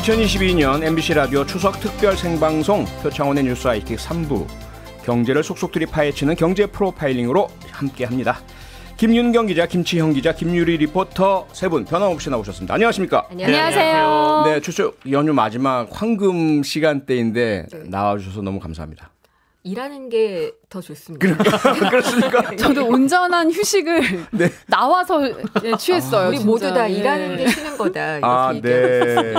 2022년 MBC 라디오 추석 특별 생방송 표창원의 뉴스 아이킥 3부 경제를 속속들이 파헤치는 경제 프로파일링으로 함께합니다. 김윤경 기자, 김치형 기자, 김유리 리포터 세 분 변함없이 나오셨습니다. 안녕하십니까? 네, 안녕하세요. 네, 추석 연휴 마지막 황금 시간대인데 네. 나와주셔서 너무 감사합니다. 일하는 게더 좋습니다. 그러니까, 그렇습니까? 저도 온전한 휴식을 네. 나와서 예, 취했어요. 아, 우리 모두 다 네. 일하는 게 쉬는 거다. 이렇게 아,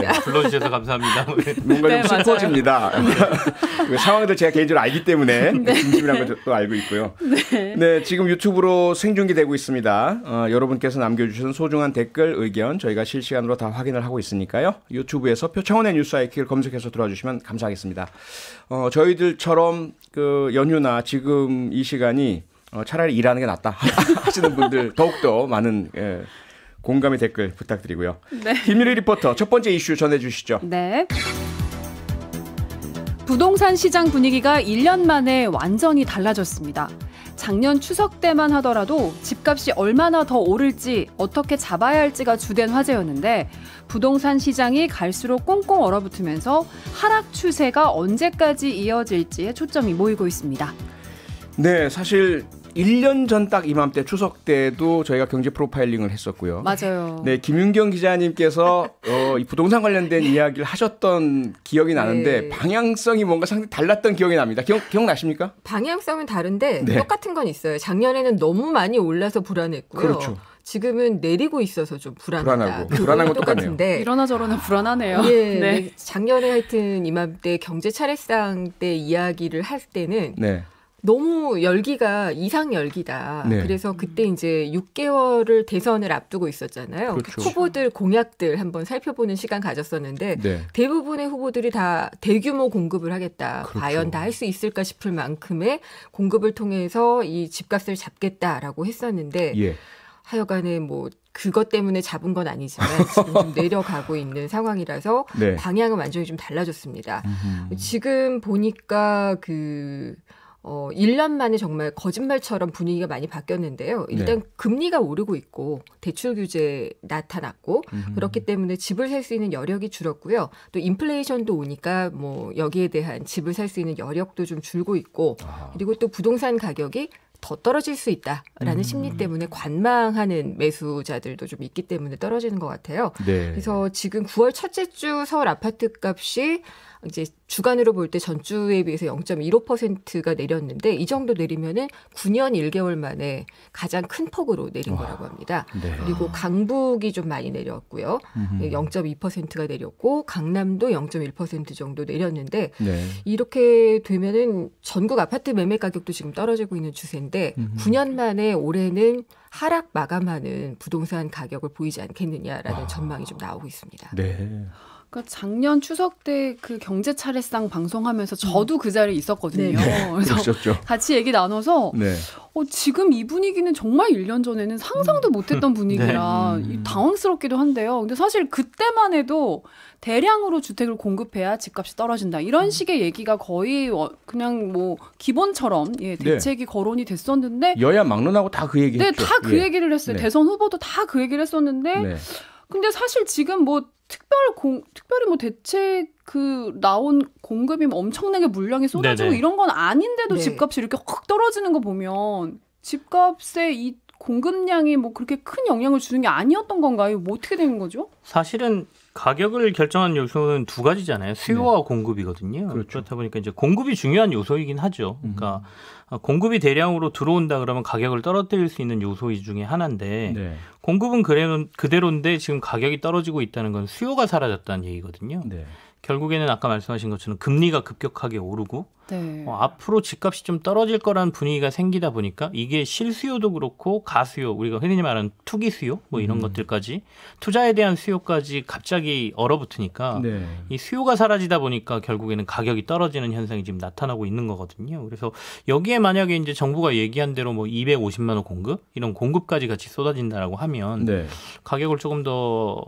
네. 불러주셔서 감사합니다. 뭔가 네, 좀 슬퍼집니다. 네, 그 상황들 제가 개인적으로 알기 때문에 네. 진심이라는 것도 알고 있고요. 네. 네 지금 유튜브로 생중계되고 있습니다. 어, 여러분께서 남겨주신 소중한 댓글, 의견 저희가 실시간으로 다 확인을 하고 있으니까요. 유튜브에서 표창원의 뉴스 아이킥 검색해서 들어와주시면 감사하겠습니다. 어, 저희들처럼 그 연휴나 지금 지금 이 시간이 어, 차라리 일하는 게 낫다 하시는 분들 더욱더 많은 예, 공감의 댓글 부탁드리고요. 네. 김유리 리포터 첫 번째 이슈 전해주시죠. 네. 부동산 시장 분위기가 1년 만에 완전히 달라졌습니다. 작년 추석 때만 하더라도 집값이 얼마나 더 오를지 어떻게 잡아야 할지가 주된 화제였는데 부동산 시장이 갈수록 꽁꽁 얼어붙으면서 하락 추세가 언제까지 이어질지에 초점이 모이고 있습니다. 네, 사실 1년 전 딱 이맘때 추석 때도 저희가 경제 프로파일링을 했었고요. 맞아요. 네, 김윤경 기자님께서 어, 이 부동산 관련된 이야기를 하셨던 기억이 나는데 네. 방향성이 뭔가 상당히 달랐던 기억이 납니다. 기억 기억나십니까? 방향성은 다른데 네. 똑같은 건 있어요. 작년에는 너무 많이 올라서 불안했고요. 그렇죠. 지금은 내리고 있어서 좀불안하고 불안한 것 똑같은데 이러나 저러나 불안하네요. 예, 네. 작년에 하여튼 이맘때 경제 차례상 때 이야기를 할 때는 네. 너무 열기가 이상 열기다. 네. 그래서 그때 이제 6개월을 대선을 앞두고 있었잖아요. 그렇죠. 그러니까 후보들 공약들 한번 살펴보는 시간 가졌었는데 네. 대부분의 후보들이 다 대규모 공급을 하겠다. 그렇죠. 과연 다 할 수 있을까 싶을 만큼의 공급을 통해서 이 집값을 잡겠다라고 했었는데 예. 하여간에 뭐 그것 때문에 잡은 건 아니지만 지금 좀 내려가고 있는 상황이라서 네. 방향은 완전히 좀 달라졌습니다. 음흠. 지금 보니까 그 어, 1년 만에 정말 거짓말처럼 분위기가 많이 바뀌었는데요. 일단 네. 금리가 오르고 있고 대출 규제 나타났고 음 그렇기 때문에 집을 살 수 있는 여력이 줄었고요. 또 인플레이션도 오니까 뭐 여기에 대한 집을 살 수 있는 여력도 좀 줄고 있고 아. 그리고 또 부동산 가격이 더 떨어질 수 있다라는 음. 심리 때문에 관망하는 매수자들도 좀 있기 때문에 떨어지는 것 같아요. 네. 그래서 지금 9월 첫째 주 서울 아파트 값이 이제 주간으로 볼 때 전주에 비해서 0.15%가 내렸는데 이 정도 내리면은 9년 1개월 만에 가장 큰 폭으로 내린 와, 거라고 합니다. 네. 그리고 강북이 좀 많이 내렸고요. 음흠. 0.2%가 내렸고 강남도 0.1% 정도 내렸는데 네. 이렇게 되면은 전국 아파트 매매 가격도 지금 떨어지고 있는 추세인데 음흠. 9년 만에 올해는 하락 마감하는 부동산 가격을 보이지 않겠느냐라는 와. 전망이 좀 나오고 있습니다. 네. 그러니까 작년 추석 때 그 경제 차례상 방송하면서 음. 저도 음. 그 자리에 있었거든요. 네. 그래서 그러셨죠. 같이 얘기 나눠서 네. 어, 지금 이 분위기는 정말 1년 전에는 상상도 음. 못했던 네. 분위기라 네. 당황스럽기도 한데요. 근데 사실 그때만 해도 대량으로 주택을 공급해야 집값이 떨어진다 이런 음. 식의 얘기가 거의 어, 그냥 뭐 기본처럼 예, 네. 대책이 거론이 됐었는데 여야 막론하고 다 그 얘기 네, 다그 예. 얘기를 했어요. 네. 대선 후보도 다 그 얘기를 했었는데 근데 사실 지금 뭐 특별 공 특별히 뭐대체그 나온 공급이 뭐 엄청나게 물량이 쏟아지고 네네. 이런 건 아닌데도 네. 집값이 이렇게 확 떨어지는 거 보면 집값에 이 공급량이 뭐 그렇게 큰 영향을 주는 게 아니었던 건가요? 뭐 어떻게 되는 거죠? 사실은 가격을 결정하는 요소는 두 가지잖아요. 수요와 네. 공급이거든요. 그렇죠. 그렇다 보니까 이제 공급이 중요한 요소이긴 하죠. 음. 그러니까 음. 공급이 대량으로 들어온다 그러면 가격을 떨어뜨릴 수 있는 요소 중에 하나인데 네. 공급은 그대로, 그대로인데 지금 가격이 떨어지고 있다는 건 수요가 사라졌다는 얘기거든요. 네. 결국에는 아까 말씀하신 것처럼 금리가 급격하게 오르고 네. 어, 앞으로 집값이 좀 떨어질 거라는 분위기가 생기다 보니까 이게 실수요도 그렇고 가수요 우리가 흔히 말하는 투기 수요 뭐 이런 음. 것들까지 투자에 대한 수요까지 갑자기 얼어붙으니까 네. 이 수요가 사라지다 보니까 결국에는 가격이 떨어지는 현상이 지금 나타나고 있는 거거든요. 그래서 여기에 만약에 이제 정부가 얘기한 대로 뭐 250만 원 공급 이런 공급까지 같이 쏟아진다라고 하면 네. 가격을 조금 더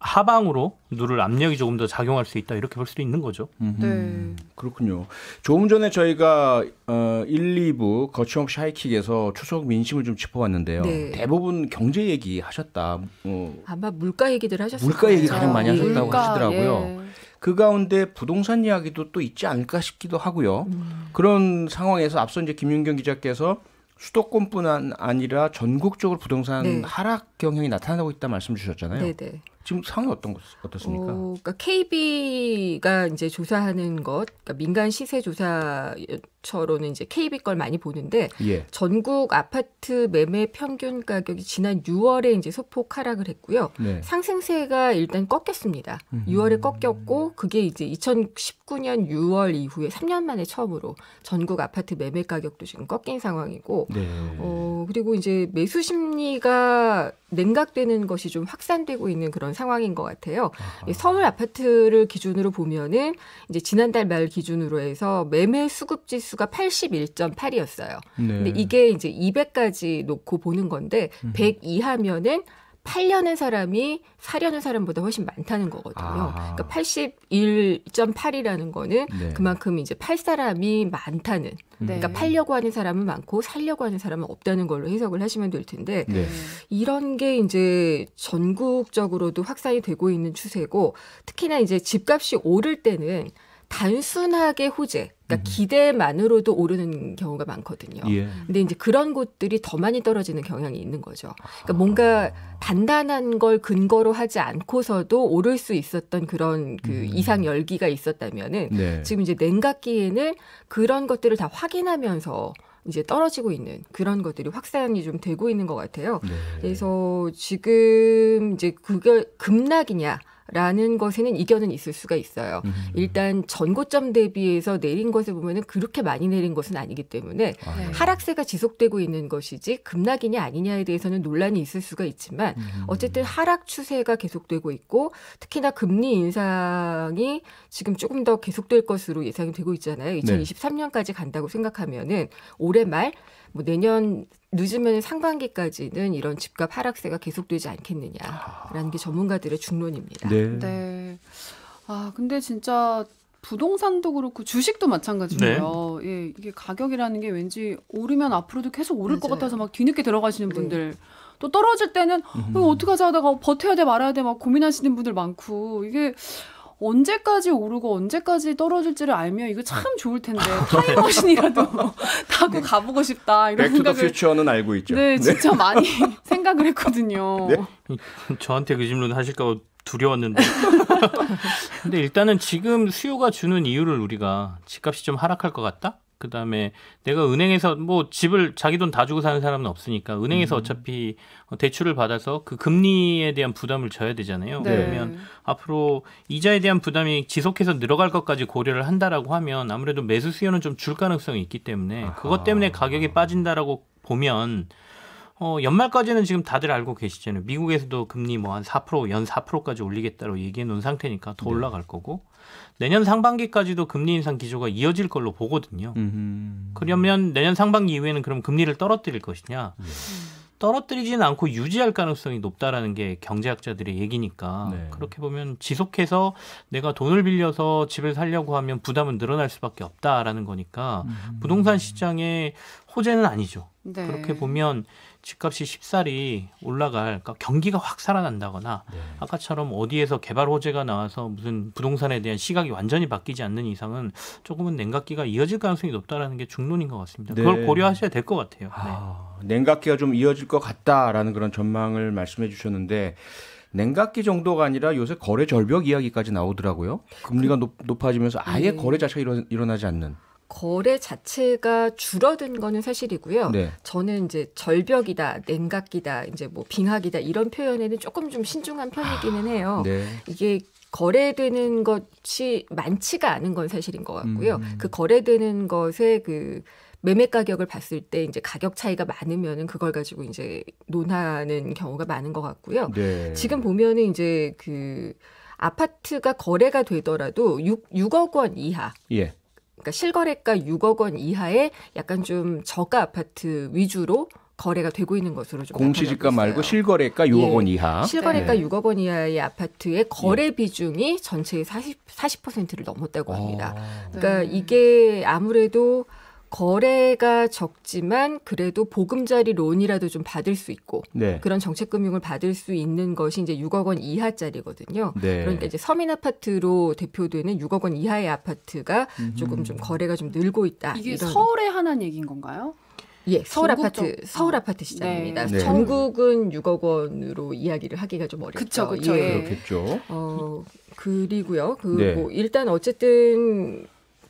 하방으로 누를 압력이 조금 더 작용할 수 있다 이렇게 볼 수도 있는 거죠. 네. 그렇군요. 조금 전에 저희가 어 1, 2부 거침없이 하이킥에서 추석 민심을 좀 짚어봤는데요. 네. 대부분 경제 얘기 하셨다. 어, 아마 물가 얘기들 하셨어 물가 얘기 가장 많이 하셨다고 물가, 하시더라고요. 예. 그 가운데 부동산 이야기도 또 있지 않을까 싶기도 하고요. 음. 그런 상황에서 앞서 이제 김윤경 기자께서 수도권뿐 아니라 전국적으로 부동산 네. 하락 경향이 나타나고 있다 말씀 주셨잖아요. 네, 네. 지금 상황이 어떤 것 어떻습니까? 어, 그러니까 KB가 이제 조사하는 것, 그러니까 민간 시세 조사 저로는 이제 KB 걸 많이 보는데 예. 전국 아파트 매매 평균 가격이 지난 6월에 이제 소폭 하락을 했고요. 네. 상승세가 일단 꺾였습니다. 음. 6월에 꺾였고 그게 이제 2019년 6월 이후에 3년 만에 처음으로 전국 아파트 매매 가격도 지금 꺾인 상황이고 네. 어 그리고 이제 매수 심리가 냉각되는 것이 좀 확산되고 있는 그런 상황인 것 같아요. 아하. 서울 아파트를 기준으로 보면은 이제 지난달 말 기준으로 해서 매매 수급 지 수가 81.8이었어요. 네. 근데 이게 이제 200까지 놓고 보는 건데 100 이하면은 팔려는 사람이 사려는 사람보다 훨씬 많다는 거거든요. 아. 그러니까 81.8이라는 거는 네. 그만큼 이제 팔 사람이 많다는. 네. 그러니까 팔려고 하는 사람은 많고 살려고 하는 사람은 없다는 걸로 해석을 하시면 될 텐데 네. 네. 이런 게 이제 전국적으로도 확산이 되고 있는 추세고 특히나 이제 집값이 오를 때는 단순하게 호재, 그러니까 음. 기대만으로도 오르는 경우가 많거든요. 예. 근데 이제 그런 곳들이 더 많이 떨어지는 경향이 있는 거죠. 그러니까 아. 뭔가 단단한 걸 근거로 하지 않고서도 오를 수 있었던 그런 그 음. 이상 열기가 있었다면은 네. 지금 이제 냉각기에는 그런 것들을 다 확인하면서 이제 떨어지고 있는 그런 것들이 확산이 좀 되고 있는 것 같아요. 네. 그래서 지금 이제 그게 급락이냐 라는 것에는 이견은 있을 수가 있어요. 음. 일단 전고점 대비해서 내린 것을 보면은 그렇게 많이 내린 것은 아니기 때문에 아, 네. 하락세가 지속되고 있는 것이지 급락이냐 아니냐에 대해서는 논란이 있을 수가 있지만 음. 어쨌든 하락 추세가 계속되고 있고 특히나 금리 인상이 지금 조금 더 계속될 것으로 예상이 되고 있잖아요. 2023년까지 간다고 생각하면은 올해 말 뭐 내년 늦으면 상반기까지는 이런 집값 하락세가 계속되지 않겠느냐라는 게 아. 전문가들의 중론입니다. 네. 네. 아 근데 진짜 부동산도 그렇고 주식도 마찬가지고요. 네. 예, 이게 가격이라는 게 왠지 오르면 앞으로도 계속 오를 맞아요. 것 같아서 막 뒤늦게 들어가시는 네. 분들. 또 떨어질 때는 음. 어떡하지 하다가 버텨야 돼 말아야 돼 막 고민하시는 분들 많고 이게 언제까지 오르고 언제까지 떨어질지를 알면 이거 참 아. 좋을 텐데 타임머신이라도 네. 타고 네. 가보고 싶다 이런 생각을. 퓨처는 알고 있죠. 네, 네. 진짜 네. 많이 생각을 했거든요. 네. 저한테 그 질문 하실까봐 두려웠는데. 근데 일단은 지금 수요가 주는 이유를 우리가 집값이 좀 하락할 것 같다. 그다음에 내가 은행에서 뭐 집을 자기 돈 다 주고 사는 사람은 없으니까 은행에서 음. 어차피 대출을 받아서 그 금리에 대한 부담을 져야 되잖아요. 네. 그러면 앞으로 이자에 대한 부담이 지속해서 늘어갈 것까지 고려를 한다라고 하면 아무래도 매수 수요는 좀 줄 가능성이 있기 때문에 그것 때문에 가격이 빠진다라고 보면 어, 연말까지는 지금 다들 알고 계시잖아요. 미국에서도 금리 뭐 한 4%, 연 4%까지 올리겠다고 얘기해 놓은 상태니까 더 네. 올라갈 거고 내년 상반기까지도 금리 인상 기조가 이어질 걸로 보거든요. 음흠. 그러면 내년 상반기 이후에는 그럼 금리를 떨어뜨릴 것이냐? 네. 떨어뜨리지는 않고 유지할 가능성이 높다라는 게 경제학자들의 얘기니까 네. 그렇게 보면 지속해서 내가 돈을 빌려서 집을 살려고 하면 부담은 늘어날 수밖에 없다라는 거니까 음. 부동산 시장의 호재는 아니죠. 네. 그렇게 보면 집값이 쉽사리 올라갈 그러니까 경기가 확 살아난다거나 네. 아까처럼 어디에서 개발 호재가 나와서 무슨 부동산에 대한 시각이 완전히 바뀌지 않는 이상은 조금은 냉각기가 이어질 가능성이 높다라는 게 중론인 것 같습니다. 네. 그걸 고려하셔야 될 것 같아요. 아, 네. 냉각기가 좀 이어질 것 같다라는 그런 전망을 말씀해 주셨는데 냉각기 정도가 아니라 요새 거래 절벽 이야기까지 나오더라고요. 금리가 그 높, 아지면서 아예 네. 거래 자체가 일어나지 않는. 거래 자체가 줄어든 거는 사실이고요. 네. 저는 이제 절벽이다, 냉각기다, 이제 뭐 빙하기다 이런 표현에는 조금 좀 신중한 편이기는 아, 해요. 네. 이게 거래되는 것이 많지가 않은 건 사실인 것 같고요. 음. 그 거래되는 것에그 매매 가격을 봤을 때 이제 가격 차이가 많으면은 그걸 가지고 이제 논하는 경우가 많은 것 같고요. 네. 지금 보면은 이제 그 아파트가 거래가 되더라도 6, 6억 원 이하. 예. 그러니까 실거래가 6억 원 이하의 약간 좀 저가 아파트 위주로 거래가 되고 있는 것으로 좀 공시지가 말고 실거래가 6억 예. 원 이하. 실거래가 네. 6억 원 이하의 아파트의 거래 예. 비중이 전체의 40, 40%를 넘었다고 합니다. 오. 아. 그러니까 네. 이게 아무래도 거래가 적지만 그래도 보금자리 론이라도 좀 받을 수 있고 네. 그런 정책금융을 받을 수 있는 것이 이제 6억 원 이하짜리거든요. 네. 그러니까 이제 서민 아파트로 대표되는 6억 원 이하의 아파트가 음흠. 조금 좀 거래가 좀 늘고 있다. 이게 이런. 서울에 한한 얘기인 건가요? 예, 서울 아파트 서울 아파트 시장입니다. 네. 네. 전국은 6억 원으로 이야기를 하기가 좀 어렵죠. 그쵸, 그쵸. 예. 그렇겠죠. 어, 그리고요. 그뭐 네. 일단 어쨌든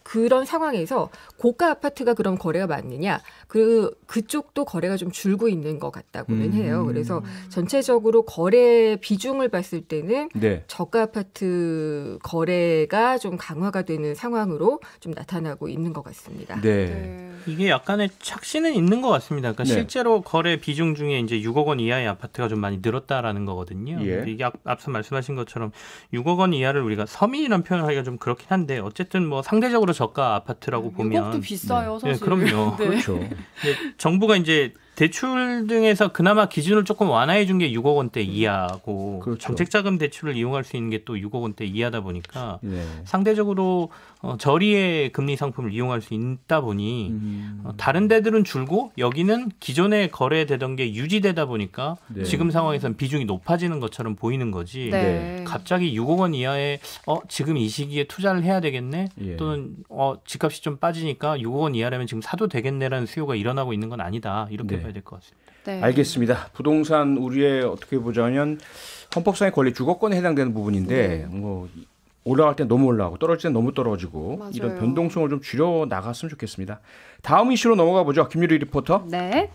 그런 상황에서 고가 아파트가 그럼 거래가 맞느냐? 그 그쪽도 거래가 좀 줄고 있는 것 같다고는 음. 해요. 그래서 전체적으로 거래 비중을 봤을 때는 네. 저가 아파트 거래가 좀 강화가 되는 상황으로 좀 나타나고 있는 것 같습니다. 네. 네. 이게 약간의 착시는 있는 것 같습니다. 그러니까 네. 실제로 거래 비중 중에 이제 6억 원 이하의 아파트가 좀 많이 늘었다라는 거거든요. 예. 이게 앞, 서 말씀하신 것처럼 6억 원 이하를 우리가 서민이라는 표현하기가 좀 그렇긴 한데 어쨌든 뭐 상대적으로 저가 아파트라고 네, 보면 6억도 비싸요, 네, 사실. 네, 그럼요. 네. 그렇죠. 예, 정부가 이제 대출 등에서 그나마 기준을 조금 완화해 준 게 6억 원대 음, 이하고 그렇죠. 정책자금 대출을 이용할 수 있는 게 또 6억 원대 이하다 보니까 네. 상대적으로 어, 저리의 금리 상품을 이용할 수 있다 보니 음. 어, 다른 데들은 줄고 여기는 기존에 거래되던 게 유지되다 보니까 네. 지금 상황에선 비중이 높아지는 것처럼 보이는 거지 네. 갑자기 6억 원 이하에 어 지금 이 시기에 투자를 해야 되겠네 예. 또는 어 집값이 좀 빠지니까 6억 원 이하라면 지금 사도 되겠네라는 수요가 일어나고 있는 건 아니다 이렇게 네. 살야될것 같습니다. 네. 알겠습니다. 부동산 우리의 어떻게 보자면 헌법상의 권리 주거권에 해당되는 부분인데 음. 뭐 올라갈 때 너무 올라가고 떨어질 때 너무 떨어지고 맞아요. 이런 변동성을 좀 줄여 나갔으면 좋겠습니다. 다음 이슈로 넘어가 보죠. 김유리 리포터. 네.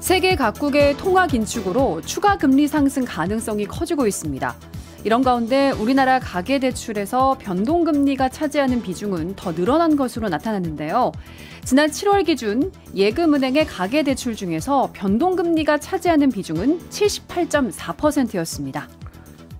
세계 각국의 통화 긴축으로 추가 금리 상승 가능성이 커지고 있습니다. 이런 가운데 우리나라 가계 대출에서 변동금리가 차지하는 비중은 더 늘어난 것으로 나타났는데요. 지난 7월 기준 예금은행의 가계 대출 중에서 변동금리가 차지하는 비중은 78.4%였습니다.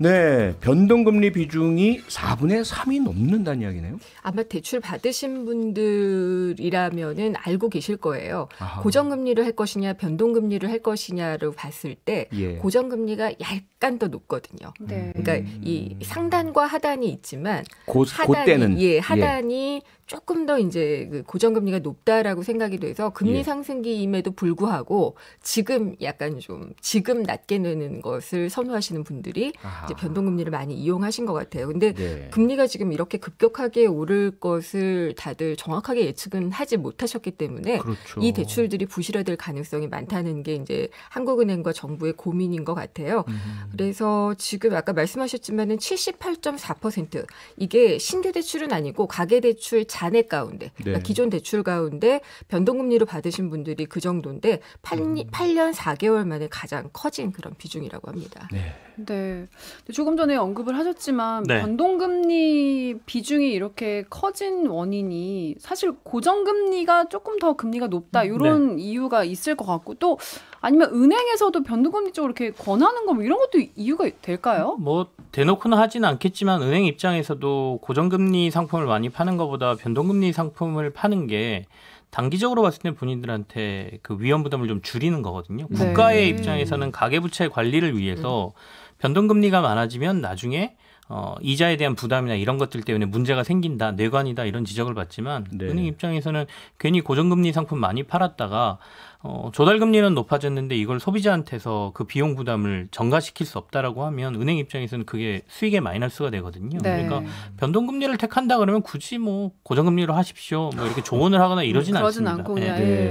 네, 변동금리 비중이 4분의 3이 넘는다는 이야기네요. 아마 대출 받으신 분들이라면은 알고 계실 거예요. 아하. 고정금리를 할 것이냐, 변동금리를 할 것이냐로 봤을 때 예. 고정금리가 약간 더 높거든요. 네. 그러니까 이 음. 상단과 하단이 있지만 고, 하단이 그 예, 하단이 예. 조금 더 이제 그 고정금리가 높다라고 생각이 돼서 금리 예. 상승기임에도 불구하고 지금 약간 좀 지금 낮게 내는 것을 선호하시는 분들이 이제 변동금리를 많이 이용하신 것 같아요. 근데 네. 금리가 지금 이렇게 급격하게 오를 것을 다들 정확하게 예측은 하지 못하셨기 때문에 그렇죠. 이 대출들이 부실화될 가능성이 많다는 게 이제 한국은행과 정부의 고민인 것 같아요. 음. 그래서 지금 아까 말씀하셨지만은 78.4% 이게 신규 대출은 아니고 가계 대출 차 잔액 가운데 네. 그러니까 기존 대출 가운데 변동금리로 받으신 분들이 그 정도인데 8, 8년 음. 4개월 만에 가장 커진 그런 비중이라고 합니다. 네. 네. 조금 전에 언급을 하셨지만 네. 변동금리 비중이 이렇게 커진 원인이 사실 고정금리가 조금 더 금리가 높다 음, 이런 네. 이유가 있을 것 같고 또 아니면 은행에서도 변동금리 쪽으로 이렇게 권하는 거뭐 이런 것도 이유가 될까요? 뭐 대놓고는 하진 않겠지만 은행 입장에서도 고정금리 상품을 많이 파는 것보다 변동금리 상품을 파는 게 단기적으로 봤을 때 본인들한테 그 위험 부담을 좀 줄이는 거거든요. 네. 국가의 네. 입장에서는 가계부채 관리를 위해서 음. 변동금리가 많아지면 나중에 어, 이자에 대한 부담이나 이런 것들 때문에 문제가 생긴다, 뇌관이다 이런 지적을 받지만 네. 은행 입장에서는 괜히 고정금리 상품 많이 팔았다가 어, 조달금리는 높아졌는데 이걸 소비자한테서 그 비용 부담을 전가시킬 수 없다라고 하면 은행 입장에서는 그게 수익의 마이너스가 되거든요. 네. 그러니까 변동금리를 택한다 그러면 굳이 뭐 고정금리로 하십시오, 뭐 이렇게 조언을 하거나 음, 이러진 않습니다. 않고 네.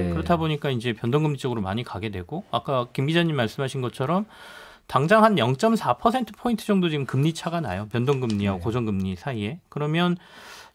예. 그렇다 보니까 이제 변동금리 쪽으로 많이 가게 되고 아까 김 기자님 말씀하신 것처럼. 당장 한 0.4%포인트 정도 지금 금리 차가 나요. 변동금리와 네. 고정금리 사이에. 그러면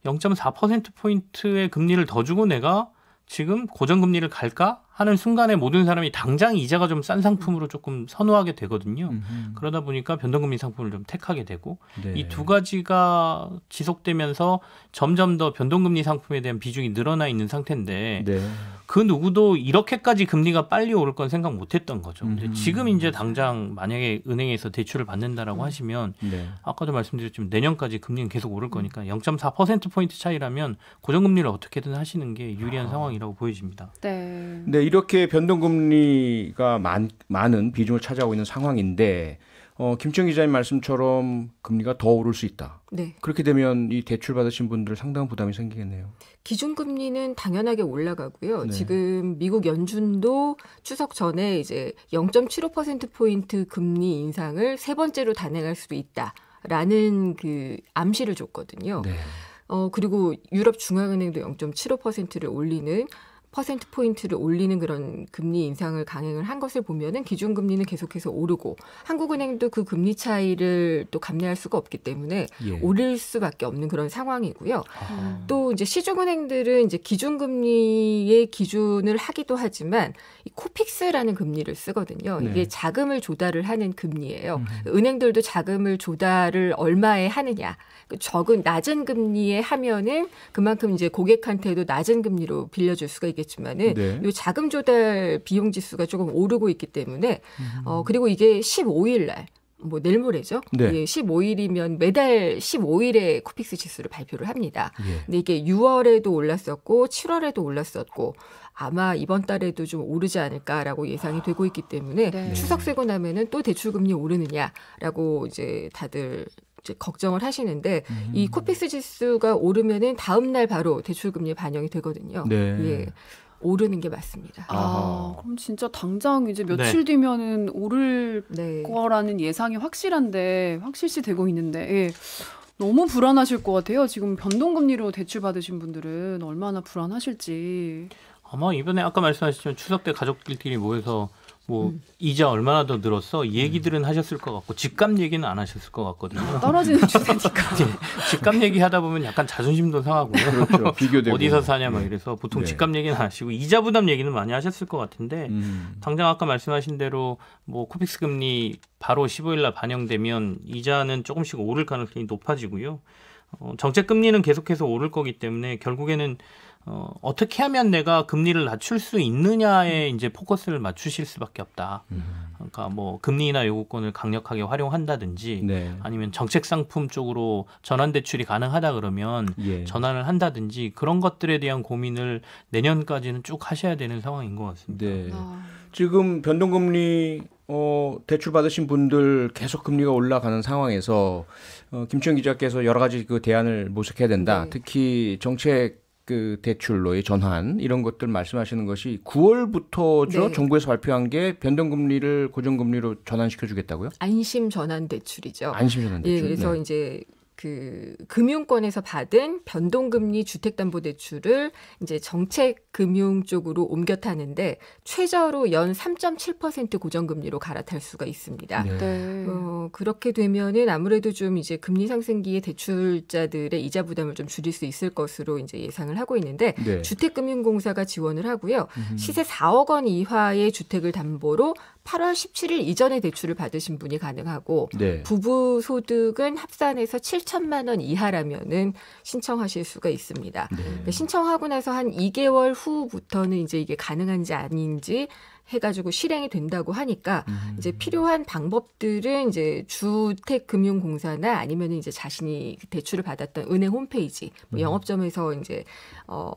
0.4%포인트의 금리를 더 주고 내가 지금 고정금리를 갈까? 하는 순간에 모든 사람이 당장 이자가 좀 싼 상품으로 음. 조금 선호하게 되거든요. 음흠. 음. 그러다 보니까 변동금리 상품을 좀 택하게 되고 네. 이두 가지가 지속되면서 점점 더 변동금리 상품에 대한 비중이 늘어나 있는 상태인데 네. 그 누구도 이렇게까지 금리가 빨리 오를 건 생각 못했던 거죠. 근데 음. 지금 이제 당장 만약에 은행에서 대출을 받는다라고 하시면 네. 아까도 말씀드렸지만 내년까지 금리는 계속 오를 거니까 0.4% 포인트 차이라면 고정금리를 어떻게든 하시는 게 유리한 아. 상황이라고 보여집니다. 네. 이렇게 변동금리가 많, 많은 비중을 차지하고 있는 상황인데 어, 김청 기자님 말씀처럼 금리가 더 오를 수 있다. 네. 그렇게 되면 이 대출 받으신 분들 상당한 부담이 생기겠네요. 기준금리는 당연하게 올라가고요. 네. 지금 미국 연준도 추석 전에 이제 0.75% 포인트 금리 인상을 세 번째로 단행할 수도 있다라는 그 암시를 줬거든요. 네. 어, 그리고 유럽 중앙은행도 0.75%를 올리는 퍼센트 포인트를 올리는 그런 금리 인상을 강행을 한 것을 보면은 기준 금리는 계속해서 오르고 한국은행도 그 금리 차이를 또 감내할 수가 없기 때문에 예. 오를 수밖에 없는 그런 상황이고요. 아. 또 이제 시중은행들은 이제 기준 금리의 기준을 하기도 하지만 이 코픽스라는 금리를 쓰거든요. 네. 이게 자금을 조달을 하는 금리예요. 음. 은행들도 자금을 조달을 얼마에 하느냐. 그 적은 낮은 금리에 하면은 그만큼 이제 고객한테도 낮은 금리로 빌려줄 수가 있게 아시겠지만은 네. 요 자금 조달 비용 지수가 조금 오르고 있기 때문에 음. 어 그리고 이게 15일 날뭐 내일 모레죠. 네. 예, 15일이면 매달 15일에 코픽스 지수를 발표를 합니다. 예. 근데 이게 6월에도 올랐었고 7월에도 올랐었고 아마 이번 달에도 좀 오르지 않을까라고 예상이 아. 되고 있기 때문에 네. 추석 세고 나면은 또 대출 금리 오르느냐라고 이제 다들 걱정을 하시는데 음. 이 코픽스 지수가 오르면은 다음 날 바로 대출 금리 반영이 되거든요. 네. 예. 오르는 게 맞습니다. 아, 그럼 진짜 당장 이제 네. 며칠 네. 뒤면은 오를 네. 거라는 예상이 확실한데 확실시 되고 있는데 예. 너무 불안하실 것 같아요. 지금 변동금리로 대출 받으신 분들은 얼마나 불안하실지. 아마 이번에 아까 말씀하셨지만 추석 때 가족들끼리 모여서 뭐 음. 이자 얼마나 더 늘었어 이 얘기들은 음. 하셨을 것 같고 집값 얘기는 안 하셨을 것 같거든요. 아, 떨어지는 주제니까. 네, 집값 얘기하다 보면 약간 자존심도 상하고요. 그렇죠. 비교되고. 어디서 사냐 막 이래서 네. 보통 네. 집값 얘기는 안 하시고 이자 부담 얘기는 많이 하셨을 것 같은데 음. 당장 아까 말씀하신 대로 뭐 코픽스 금리 바로 15일 날 반영되면 이자는 조금씩 오를 가능성이 높아지고요. 어, 정책 금리는 계속해서 오를 거기 때문에 결국에는 어, 어떻게 하면 내가 금리를 낮출 수 있느냐에 음. 이제 포커스를 맞추실 수밖에 없다. 음. 그러니까 뭐 금리나 요구권을 강력하게 활용한다든지 네. 아니면 정책 상품 쪽으로 전환 대출이 가능하다 그러면 예. 전환을 한다든지 그런 것들에 대한 고민을 내년까지는 쭉 하셔야 되는 상황인 것 같습니다. 네. 아. 지금 변동금리 어, 대출 받으신 분들 계속 금리가 올라가는 상황에서 어, 김치영 기자께서 여러 가지 그 대안을 모색해야 된다. 네. 특히 정책 그 대출로의 전환 이런 것들 말씀하시는 것이 9월부터죠 네. 정부에서 발표한 게 변동금리를 고정금리로 전환시켜 주겠다고요? 안심 전환 대출이죠. 안심 전환 대출. 예, 그래서 네. 이제 그 금융권에서 받은 변동금리 주택담보대출을 이제 정책금융 쪽으로 옮겨 타는데 최저로 연 3.7% 고정금리로 갈아탈 수가 있습니다. 네. 네. 어, 그렇게 되면은 아무래도 좀 이제 금리 상승기에 대출자들의 이자 부담을 좀 줄일 수 있을 것으로 이제 예상을 하고 있는데 네. 주택금융공사가 지원을 하고요. 시세 4억 원 이하의 주택을 담보로 8월 17일 이전에 대출을 받으신 분이 가능하고 네. 부부 소득은 합산해서 7천만 원 이하라면은 신청하실 수가 있습니다. 네. 그러니까 신청하고 나서 한 2개월 후부터는 이제 이게 가능한지 아닌지 해가지고 실행이 된다고 하니까 음. 이제 필요한 방법들은 이제 주택금융공사나 아니면 이제 자신이 대출을 받았던 은행 홈페이지, 뭐 음. 영업점에서 이제 어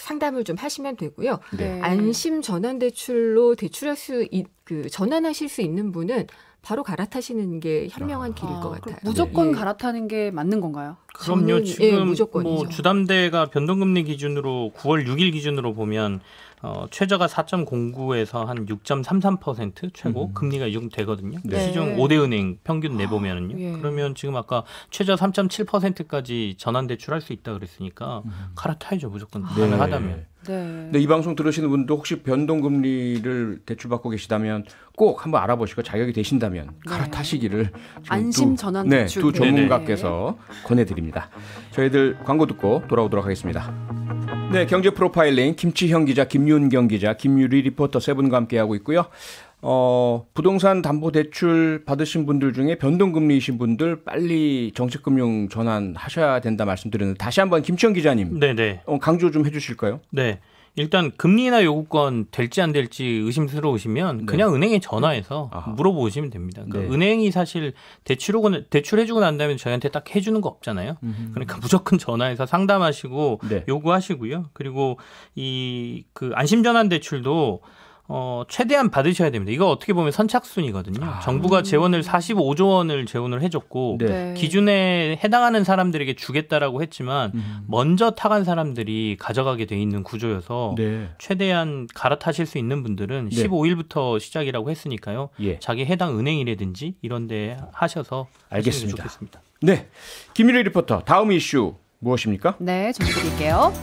상담을 좀 하시면 되고요. 네. 안심 전환 대출로 대출할 수, 있, 그 전환하실 수 있는 분은 바로 갈아타시는 게 현명한 아, 길일 것 아, 같아요. 무조건 네. 갈아타는 게 맞는 건가요? 그럼요. 예, 지금 예, 뭐 주담대가 변동금리 기준으로 9월 6일 기준으로 보면 어, 최저가 4.09에서 한 6.33% 최고 음. 금리가 이 정도 되거든요. 네. 시중 5대 은행 평균 내보면은요. 아, 예. 그러면 지금 아까 최저 3.7%까지 전환 대출할 수 있다 그랬으니까 음. 갈아타야죠 무조건 아. 네. 가능하다면. 네. 근데 이 방송 들으시는 분도 혹시 변동금리를 대출받고 계시다면 꼭 한번 알아보시고 자격이 되신다면 네. 갈아타시기를 안심 전환 네, 대출 네, 두 전문가께서 권해드립니다. 있습니다. 저희들 광고 듣고 돌아오도록 하겠습니다. 네, 경제 프로파일링 김치형 기자, 김윤경 기자, 김유리 리포터 세 분과 함께하고 있고요. 어, 부동산 담보 대출 받으신 분들 중에 변동금리이신 분들 빨리 정책금융 전환하셔야 된다 말씀드렸는데 다시 한번 김치영 기자님, 네네. 네. 어, 강조 좀 해주실까요? 네. 일단 금리나 요구권 될지 안 될지 의심스러우시면 네. 그냥 네. 은행에 전화해서 아하. 물어보시면 됩니다. 그러니까 네. 은행이 사실 대출하고 대출해주고 난 다음에 저희한테 딱 해주는 거 없잖아요. 음흠. 그러니까 무조건 전화해서 상담하시고 네. 요구하시고요. 그리고 이 그 안심전환 대출도 어, 최대한 받으셔야 됩니다. 이거 어떻게 보면 선착순이거든요. 아, 정부가 음. 재원을 45조 원을 재원을 해줬고 네. 네. 기준에 해당하는 사람들에게 주겠다라고 했지만 음. 먼저 타간 사람들이 가져가게 돼 있는 구조여서 네. 최대한 갈아타실 수 있는 분들은 네. 15일부터 시작이라고 했으니까요. 예. 자기 해당 은행이라든지 이런데 하셔서 알겠습니다. 좋겠습니다. 네, 김일희 리포터 다음 이슈 무엇입니까? 네, 전해드릴게요.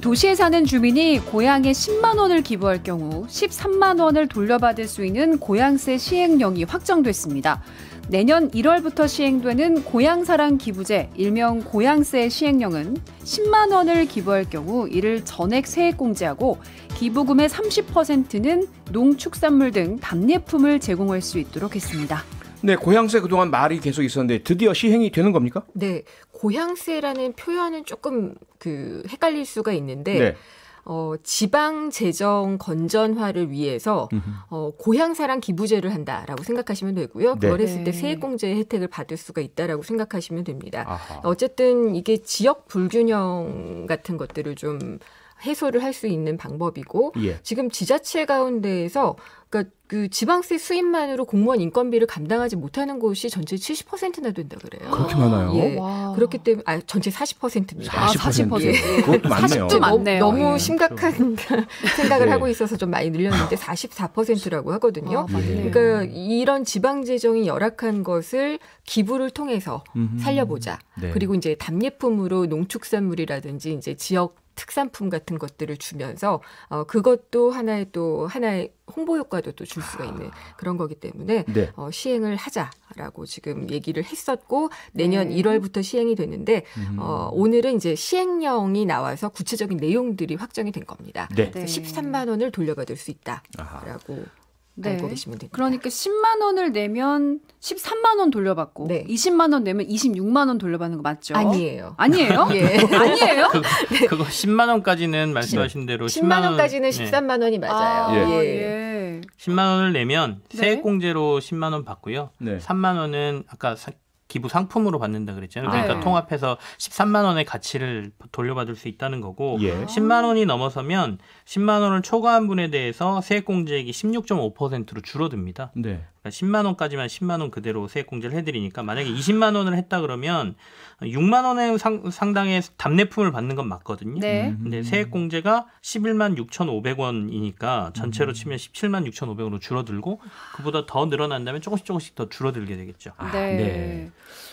도시에 사는 주민이 고향에 10만 원을 기부할 경우 13만 원을 돌려받을 수 있는 고향세 시행령이 확정됐습니다. 내년 1월부터 시행되는 고향사랑 기부제 일명 고향세 시행령은 10만 원을 기부할 경우 이를 전액 세액 공제하고 기부금의 30%는 농축산물 등 답례품을 제공할 수 있도록 했습니다. 네, 고향세 그동안 말이 계속 있었는데 드디어 시행이 되는 겁니까? 네, 고향세라는 표현은 조금 그 헷갈릴 수가 있는데 네. 어, 지방 재정 건전화를 위해서 어, 고향사랑 기부제를 한다라고 생각하시면 되고요. 네. 그걸 했을 때 네. 세액공제 혜택을 받을 수가 있다라고 생각하시면 됩니다. 아하. 어쨌든 이게 지역 불균형 같은 것들을 좀 해소를 할 수 있는 방법이고 예. 지금 지자체 가운데에서 그러니까 그 지방세 수입만으로 공무원 인건비를 감당하지 못하는 곳이 전체 70%나 된다 그래요. 그렇게 많아요. 예. 그렇기 때문에 아 전체 40%입니다. 아, 40%. 예. 그것도 많네요. 40도 많네요. 너무 아, 예. 심각한 그렇죠. 생각을 네. 하고 있어서 좀 많이 늘렸는데 44%라고 아. 하거든요. 아, 그러니까 이런 지방 재정이 열악한 것을 기부를 통해서 살려보자. 네. 그리고 이제 답례품으로 농축산물이라든지 이제 지역 특산품 같은 것들을 주면서 어, 그것도 하나의 또 하나의 홍보 효과도 또 줄 수가 있는 아. 그런 거기 때문에 네. 어, 시행을 하자라고 지금 얘기를 했었고 내년 음. 1월부터 시행이 됐는데 음. 어, 오늘은 이제 시행령이 나와서 구체적인 내용들이 확정이 된 겁니다. 네. 네. 13만 원을 돌려받을 수 있다라고. 네. 알고 계시면 됩니다. 그러니까 10만 원을 내면 13만 원 돌려받고 네. 20만 원 내면 26만 원 돌려받는 거 맞죠? 아니에요. 아니에요? 예. 아니에요? 그, 그거 10만 원까지는 말씀하신 대로 10만, 10만 원까지는 네. 13만 원이 맞아요. 아, 예. 예. 10만 원을 내면 세액공제로 10만 원 받고요. 네. 3만 원은 아까 기부 상품으로 받는다 그랬잖아요. 네. 그러니까 네. 통합해서 13만 원의 가치를 돌려받을 수 있다는 거고 예. 10만 원이 넘어서면 10만 원을 초과한 분에 대해서 세액공제액이 16.5%로 줄어듭니다. 네. 10만 그러니까 원까지만 10만 원 그대로 세액공제를 해드리니까 만약에 20만 원을 했다 그러면 6만 원의 상, 상당의 답례품을 받는 건 맞거든요. 네. 음. 근데 세액공제가 11만 6,500원이니까 전체로 음. 치면 17만 6,500원으로 줄어들고 그보다 더 늘어난다면 조금씩 조금씩 더 줄어들게 되겠죠. 아, 네.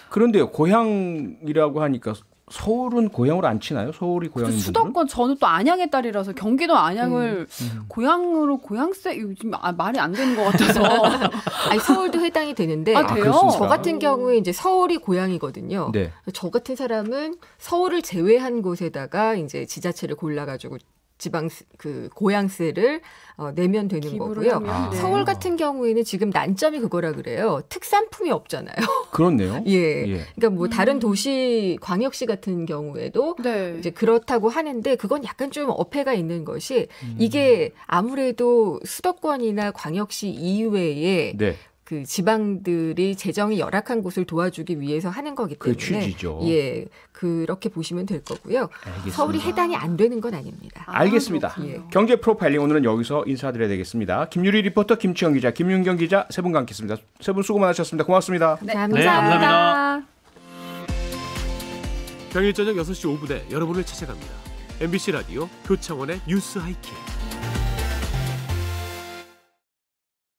그런데요, 고향이라고 하니까 서울은 고향으로 안 치나요? 서울이 고향인 분 수도권 저는 또 안양의 딸이라서 경기도 안양을 음, 음. 고향으로 고향세 요즘 아, 말이 안 되는 것 같아서 아니 서울도 해당이 되는데 아, 아 돼요? 아, 저 같은 경우에 이제 서울이 고향이거든요. 네. 저 같은 사람은 서울을 제외한 곳에다가 이제 지자체를 골라가지고 지방 그 고양세를 어, 내면 되는 거고요. 아. 서울 같은 경우에는 지금 난점이 그거라 그래요. 특산품이 없잖아요. 그렇네요. 예. 예. 그러니까 뭐 음. 다른 도시 광역시 같은 경우에도 네. 이제 그렇다고 하는데 그건 약간 좀 어폐가 있는 것이 음. 이게 아무래도 수도권이나 광역시 이외에 네. 그 지방들이 재정이 열악한 곳을 도와주기 위해서 하는 거기 때문에 그 취지죠. 예 그렇게 보시면 될 거고요. 알겠습니다. 서울이 해당이 안 되는 건 아닙니다. 아, 알겠습니다. 예. 경제 프로파일링 오늘은 여기서 인사드려야 되겠습니다. 김유리 리포터, 김치영 기자, 김윤경 기자 세 분과 함습니다세 분 수고 많으셨습니다. 고맙습니다. 네, 네, 감사합니다. 네, 감사합니다. 평일 저녁 6시 5분에 여러분을 찾아갑니다. MBC 라디오 교창원의 뉴스 하이킥.